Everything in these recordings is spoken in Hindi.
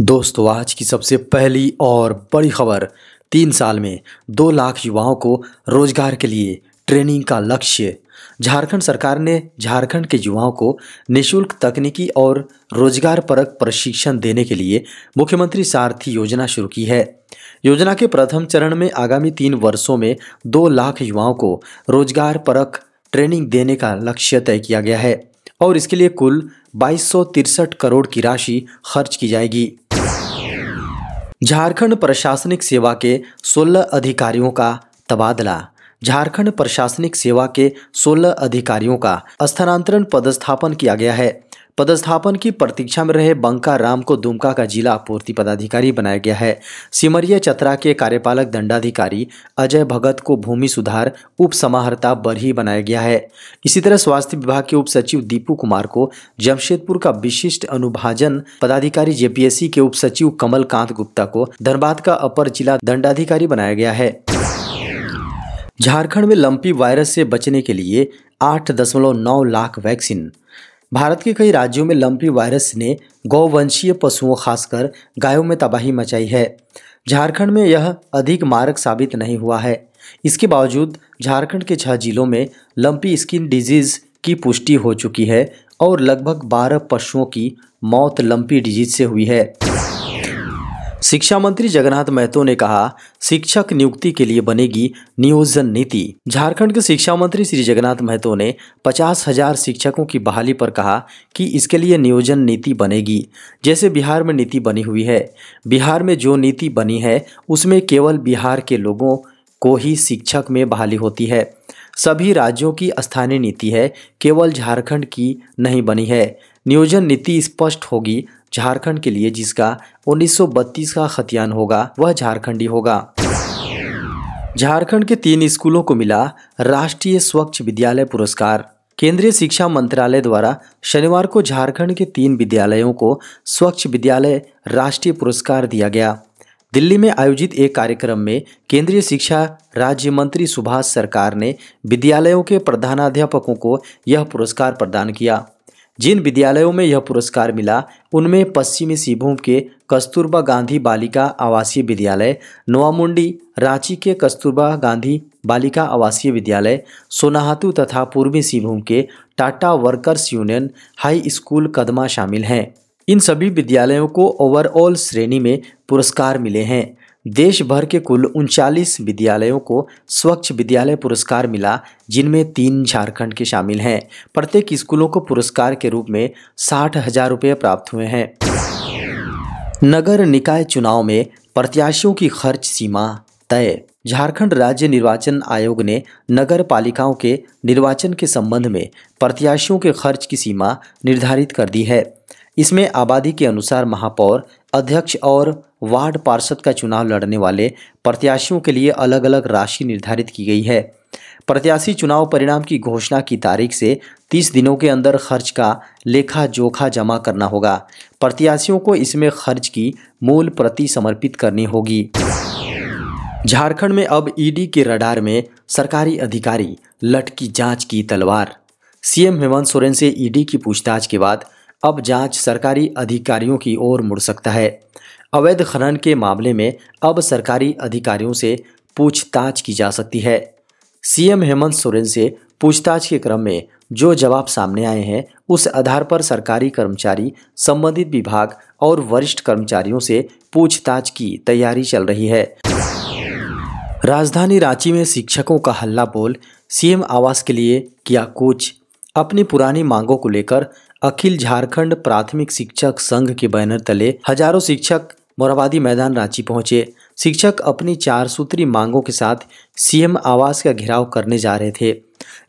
दोस्तों तो आज की सबसे पहली और बड़ी खबर तीन साल में दो लाख युवाओं को रोजगार के लिए ट्रेनिंग का लक्ष्य झारखंड सरकार ने झारखंड के युवाओं को निशुल्क तकनीकी और रोजगार परक प्रशिक्षण देने के लिए मुख्यमंत्री सारथी योजना शुरू की है योजना के प्रथम चरण में आगामी तीन वर्षों में दो लाख युवाओं को रोजगार परक ट्रेनिंग देने का लक्ष्य तय किया गया है और इसके लिए कुल बाईस करोड़ की राशि खर्च की जाएगी झारखंड प्रशासनिक सेवा के 16 अधिकारियों का तबादला झारखंड प्रशासनिक सेवा के 16 अधिकारियों का स्थानांतरण पदस्थापन किया गया है पदस्थापन की प्रतीक्षा में रहे बंका राम को दुमका का जिला आपूर्ति पदाधिकारी बनाया गया है सिमरिया चतरा के कार्यपालक दंडाधिकारी अजय भगत को भूमि सुधार उप समाहर्ता बरही बनाया गया है इसी तरह स्वास्थ्य विभाग के उप सचिव दीपू कुमार को जमशेदपुर का विशिष्ट अनुभाजन पदाधिकारी जेपीएससी के उप सचिव कांत गुप्ता को धनबाद का अपर जिला दंडाधिकारी बनाया गया है झारखंड में लंपी वायरस से बचने के लिए नौ लाख वैक्सीन भारत के कई राज्यों में लंपी वायरस ने गौवंशीय पशुओं खासकर गायों में तबाही मचाई है झारखंड में यह अधिक मारक साबित नहीं हुआ है इसके बावजूद झारखंड के छह जिलों में लंपी स्किन डिजीज़ की पुष्टि हो चुकी है और लगभग 12 पशुओं की मौत लंपी डिजीज से हुई है शिक्षा मंत्री जगन्नाथ महतो ने कहा शिक्षक नियुक्ति के लिए बनेगी नियोजन नीति झारखंड के शिक्षा मंत्री श्री जगन्नाथ महतो ने पचास हजार शिक्षकों की बहाली पर कहा कि इसके लिए नियोजन नीति बनेगी जैसे बिहार में नीति बनी हुई है बिहार में जो नीति बनी है उसमें केवल बिहार के लोगों को ही शिक्षक में बहाली होती है सभी राज्यों की स्थानीय नीति है केवल झारखंड की नहीं बनी है नियोजन नीति स्पष्ट होगी झारखंड के लिए जिसका 1932 का खतियान होगा वह झारखंडी होगा झारखंड के तीन स्कूलों को मिला राष्ट्रीय स्वच्छ विद्यालय पुरस्कार केंद्रीय शिक्षा मंत्रालय द्वारा शनिवार को झारखंड के तीन विद्यालयों को स्वच्छ विद्यालय राष्ट्रीय पुरस्कार दिया गया दिल्ली में आयोजित एक कार्यक्रम में केंद्रीय शिक्षा राज्य मंत्री सुभाष सरकार ने विद्यालयों के प्रधानाध्यापकों को यह पुरस्कार प्रदान किया जिन विद्यालयों में यह पुरस्कार मिला उनमें पश्चिमी सिंहभूम के कस्तूरबा गांधी बालिका आवासीय विद्यालय नोआमुंडी रांची के कस्तूरबा गांधी बालिका आवासीय विद्यालय सोनाहातु तथा पूर्वी सिंहभूम के Tata workers union high school Kadma शामिल हैं इन सभी विद्यालयों को ओवरऑल श्रेणी में पुरस्कार मिले हैं देश भर के कुल उनचालीस विद्यालयों को स्वच्छ विद्यालय पुरस्कार मिला जिनमें तीन झारखंड के शामिल हैं प्रत्येक स्कूलों को पुरस्कार के रूप में साठ हजार रुपये प्राप्त हुए हैं नगर निकाय चुनाव में प्रत्याशियों की खर्च सीमा तय झारखंड राज्य निर्वाचन आयोग ने नगर पालिकाओं के निर्वाचन के संबंध में प्रत्याशियों के खर्च की सीमा निर्धारित कर दी है इसमें आबादी के अनुसार महापौर अध्यक्ष और वार्ड पार्षद का चुनाव लड़ने वाले प्रत्याशियों के लिए अलग अलग राशि निर्धारित की गई है प्रत्याशी चुनाव परिणाम की घोषणा की तारीख से 30 दिनों के अंदर खर्च का लेखा जोखा जमा करना होगा प्रत्याशियों को इसमें खर्च की मूल प्रति समर्पित करनी होगी झारखंड में अब ईडी के रडार में सरकारी अधिकारी लटकी जांच की तलवार सीएम हेमंत सोरेन से ईडी की पूछताछ के बाद अब जांच सरकारी अधिकारियों की ओर मुड़ सकता है अवैध खनन के मामले में अब सरकारी अधिकारियों से पूछताछ की जा सकती है सीएम हेमंत सोरेन से पूछताछ के क्रम में जो जवाब सामने आए हैं उस आधार पर सरकारी कर्मचारी संबंधित विभाग और वरिष्ठ कर्मचारियों से पूछताछ की तैयारी चल रही है राजधानी रांची में शिक्षकों का हल्ला बोल सीएम आवास के लिए किया कूच अपनी पुरानी मांगों को लेकर अखिल झारखंड प्राथमिक शिक्षक संघ के बैनर तले हजारों शिक्षक मोराबादी मैदान रांची पहुंचे शिक्षक अपनी चार सूत्री मांगों के साथ सीएम आवास का घेराव करने जा रहे थे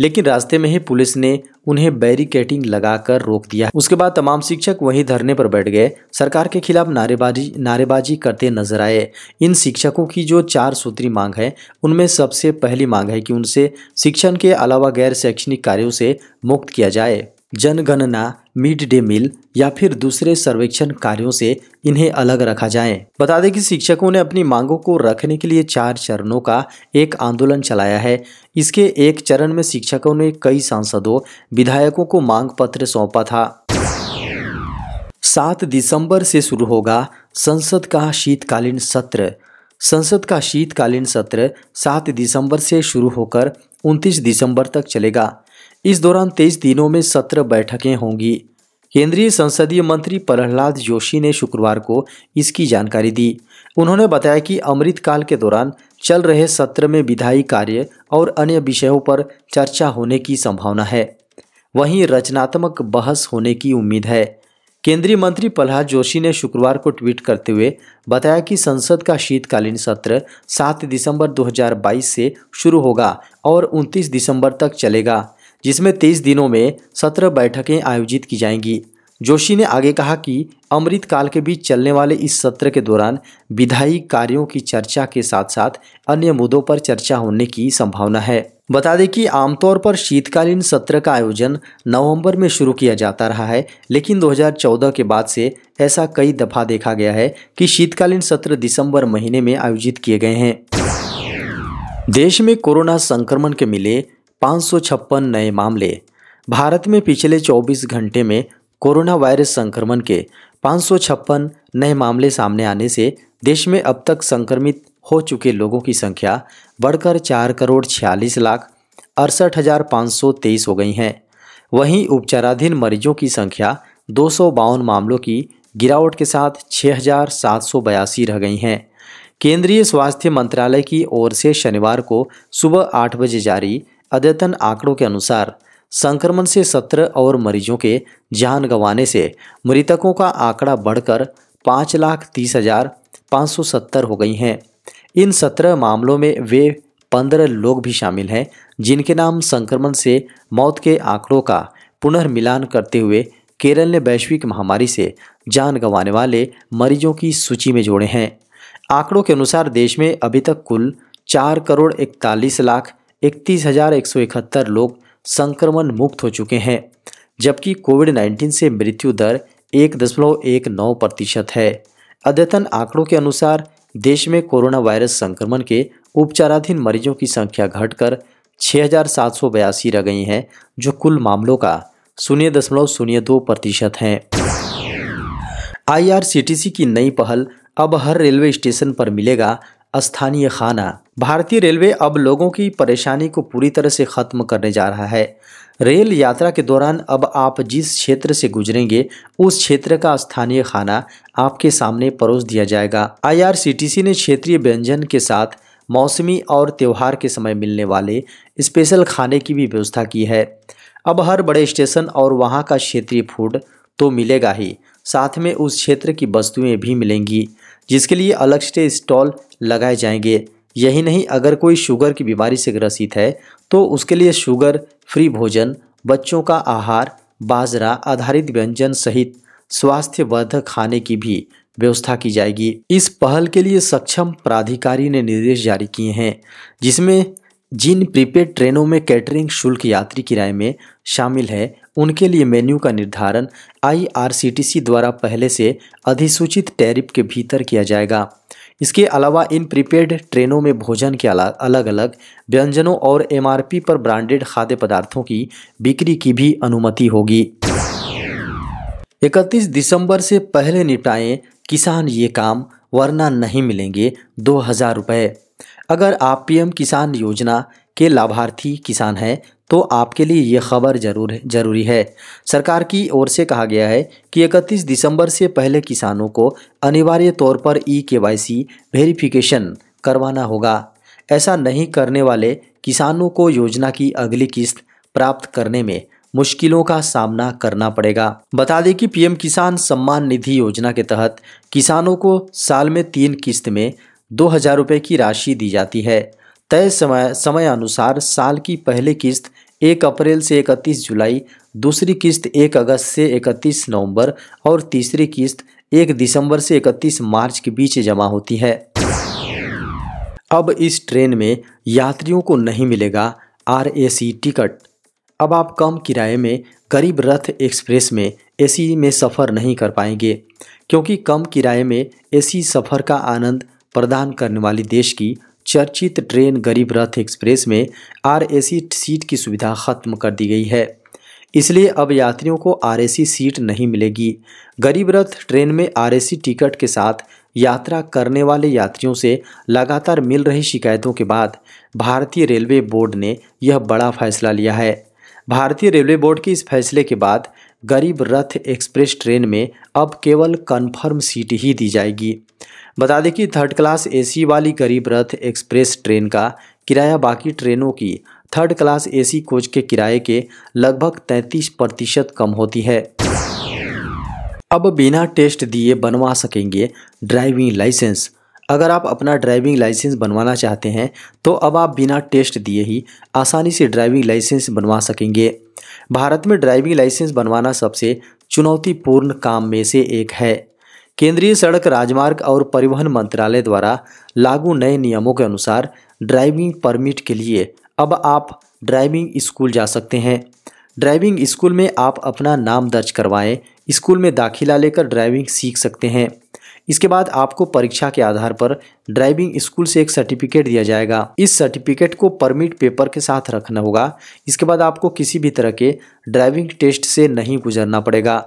लेकिन रास्ते में ही पुलिस ने उन्हें बैरिकेटिंग लगाकर रोक दिया उसके बाद तमाम शिक्षक वहीं धरने पर बैठ गए सरकार के खिलाफ नारेबाजी नारेबाजी करते नजर आए इन शिक्षकों की जो चार सूत्री मांग है उनमें सबसे पहली मांग है कि उनसे शिक्षण के अलावा गैर शैक्षणिक कार्यों से मुक्त किया जाए जनगणना मिड डे मील या फिर दूसरे सर्वेक्षण कार्यों से इन्हें अलग रखा जाए बता दें कि शिक्षकों ने अपनी मांगों को रखने के लिए चार चरणों का एक आंदोलन चलाया है इसके एक चरण में शिक्षकों ने कई सांसदों विधायकों को मांग पत्र सौंपा था सात दिसंबर से शुरू होगा संसद का शीतकालीन सत्र संसद का शीतकालीन सत्र सात दिसंबर से शुरू होकर उनतीस दिसंबर तक चलेगा इस दौरान तेईस दिनों में सत्रह बैठकें होंगी केंद्रीय संसदीय मंत्री प्रहलाद जोशी ने शुक्रवार को इसकी जानकारी दी उन्होंने बताया कि अमृतकाल के दौरान चल रहे सत्र में विधायी कार्य और अन्य विषयों पर चर्चा होने की संभावना है वहीं रचनात्मक बहस होने की उम्मीद है केंद्रीय मंत्री प्रहलाद जोशी ने शुक्रवार को ट्वीट करते हुए बताया कि संसद का शीतकालीन सत्र 7 दिसंबर 2022 से शुरू होगा और 29 दिसंबर तक चलेगा जिसमें तेईस दिनों में सत्रह बैठकें आयोजित की जाएंगी जोशी ने आगे कहा कि अमृत काल के बीच चलने वाले इस सत्र के दौरान विधायी कार्यों की चर्चा के साथ साथ अन्य मुद्दों पर चर्चा होने की संभावना है बता दें कि आमतौर पर शीतकालीन सत्र का आयोजन नवंबर में शुरू किया जाता रहा है लेकिन 2014 के बाद से ऐसा कई दफा देखा गया है कि शीतकालीन सत्र दिसंबर महीने में आयोजित किए गए हैं देश में कोरोना संक्रमण के मिले पाँच नए मामले भारत में पिछले 24 घंटे में कोरोना वायरस संक्रमण के पाँच नए मामले सामने आने से देश में अब तक संक्रमित हो चुके लोगों की संख्या बढ़कर चार करोड़ छियालीस लाख अड़सठ हज़ार पाँच सौ तेईस हो गई हैं वहीं उपचाराधीन मरीजों की संख्या दो सौ बावन मामलों की गिरावट के साथ छः हज़ार सात सौ बयासी रह गई हैं केंद्रीय स्वास्थ्य मंत्रालय की ओर से शनिवार को सुबह आठ बजे जारी अद्यतन आंकड़ों के अनुसार संक्रमण से सत्रह और मरीजों के जान गंवाने से मृतकों का आंकड़ा बढ़कर पाँच लाख तीस हजार पाँच सौ सत्तर हो गई हैं इन सत्रह मामलों में वे पंद्रह लोग भी शामिल हैं जिनके नाम संक्रमण से मौत के आंकड़ों का पुनर्मिलान करते हुए केरल ने वैश्विक महामारी से जान गंवाने वाले मरीजों की सूची में जोड़े हैं आंकड़ों के अनुसार देश में अभी तक कुल चार करोड़ इकतालीस लाख इकतीस हज़ार एक सौ इकहत्तर लोग संक्रमण मुक्त हो चुके हैं जबकि कोविड नाइन्टीन से मृत्यु दर एक दशमलव एक नौ प्रतिशत है अद्यतन आंकड़ों के अनुसार देश में कोरोना वायरस संक्रमण के उपचाराधीन मरीजों की संख्या घटकर छः हज़ार सात सौ बयासी रह गई है जो कुल मामलों का शून्य दशमलव शून्य दो प्रतिशत हैं आईआरसीटीसी की नई पहल अब हर रेलवे स्टेशन पर मिलेगा स्थानीय खाना भारतीय रेलवे अब लोगों की परेशानी को पूरी तरह से ख़त्म करने जा रहा है रेल यात्रा के दौरान अब आप जिस क्षेत्र से गुजरेंगे उस क्षेत्र का स्थानीय खाना आपके सामने परोस दिया जाएगा आईआरसीटीसी ने क्षेत्रीय व्यंजन के साथ मौसमी और त्यौहार के समय मिलने वाले स्पेशल खाने की भी व्यवस्था की है अब हर बड़े स्टेशन और वहाँ का क्षेत्रीय फूड तो मिलेगा ही साथ में उस क्षेत्र की वस्तुएँ भी मिलेंगी जिसके लिए अलग से स्टॉल लगाए जाएंगे यही नहीं अगर कोई शुगर की बीमारी से ग्रसित है तो उसके लिए शुगर फ्री भोजन बच्चों का आहार बाजरा आधारित व्यंजन सहित स्वास्थ्यवर्धक खाने की भी व्यवस्था की जाएगी इस पहल के लिए सक्षम प्राधिकारी ने निर्देश जारी किए हैं जिसमें जिन प्रीपेड ट्रेनों में कैटरिंग शुल्क यात्री किराए में शामिल है उनके लिए मेन्यू का निर्धारण आईआरसीटीसी द्वारा पहले से अधिसूचित टैरिफ के भीतर किया जाएगा इसके अलावा इन प्रीपेड ट्रेनों में भोजन के अलग अलग व्यंजनों और एमआरपी पर ब्रांडेड खाद्य पदार्थों की बिक्री की भी अनुमति होगी 31 दिसंबर से पहले निपटाएं किसान ये काम वरना नहीं मिलेंगे दो हज़ार रुपये अगर आप पीएम किसान योजना के लाभार्थी किसान हैं तो आपके लिए ये खबर जरूर है जरूरी है सरकार की ओर से कहा गया है कि 31 दिसंबर से पहले किसानों को अनिवार्य तौर पर ई के वेरिफिकेशन करवाना होगा ऐसा नहीं करने वाले किसानों को योजना की अगली किस्त प्राप्त करने में मुश्किलों का सामना करना पड़ेगा बता दें कि पीएम किसान सम्मान निधि योजना के तहत किसानों को साल में तीन किस्त में दो हज़ार रुपये की राशि दी जाती है तय समय समय अनुसार साल की पहली किस्त एक अप्रैल से इकतीस जुलाई दूसरी किस्त एक अगस्त से इकतीस नवंबर और तीसरी किस्त एक दिसंबर से इकतीस मार्च के बीच जमा होती है अब इस ट्रेन में यात्रियों को नहीं मिलेगा सी टिकट अब आप कम किराए में गरीब रथ एक्सप्रेस में एसी में सफ़र नहीं कर पाएंगे क्योंकि कम किराए में एसी सफ़र का आनंद प्रदान करने वाली देश की चर्चित ट्रेन गरीब रथ एक्सप्रेस में आरएसी सीट की सुविधा खत्म कर दी गई है इसलिए अब यात्रियों को आरएसी सीट नहीं मिलेगी गरीब रथ ट्रेन में आरएसी टिकट के साथ यात्रा करने वाले यात्रियों से लगातार मिल रही शिकायतों के बाद भारतीय रेलवे बोर्ड ने यह बड़ा फैसला लिया है भारतीय रेलवे बोर्ड के इस फैसले के बाद गरीब रथ एक्सप्रेस ट्रेन में अब केवल कन्फर्म सीट ही दी जाएगी बता दें कि थर्ड क्लास एसी वाली गरीब रथ एक्सप्रेस ट्रेन का किराया बाकी ट्रेनों की थर्ड क्लास एसी कोच के किराए के लगभग 33 प्रतिशत कम होती है अब बिना टेस्ट दिए बनवा सकेंगे ड्राइविंग लाइसेंस अगर आप अपना ड्राइविंग लाइसेंस बनवाना चाहते हैं तो अब आप बिना टेस्ट दिए ही आसानी से ड्राइविंग लाइसेंस बनवा सकेंगे भारत में ड्राइविंग लाइसेंस बनवाना सबसे चुनौतीपूर्ण काम में से एक है केंद्रीय सड़क राजमार्ग और परिवहन मंत्रालय द्वारा लागू नए नियमों के अनुसार ड्राइविंग परमिट के लिए अब आप ड्राइविंग स्कूल जा सकते हैं ड्राइविंग स्कूल में आप अपना नाम दर्ज करवाएं स्कूल में दाखिला लेकर ड्राइविंग सीख सकते हैं इसके बाद आपको परीक्षा के आधार पर ड्राइविंग स्कूल से एक सर्टिफिकेट दिया जाएगा इस सर्टिफिकेट को परमिट पेपर के साथ रखना होगा इसके बाद आपको किसी भी तरह के ड्राइविंग टेस्ट से नहीं गुजरना पड़ेगा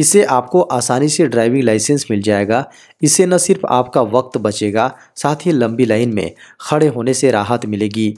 इससे आपको आसानी से ड्राइविंग लाइसेंस मिल जाएगा इससे न सिर्फ आपका वक्त बचेगा साथ ही लंबी लाइन में खड़े होने से राहत मिलेगी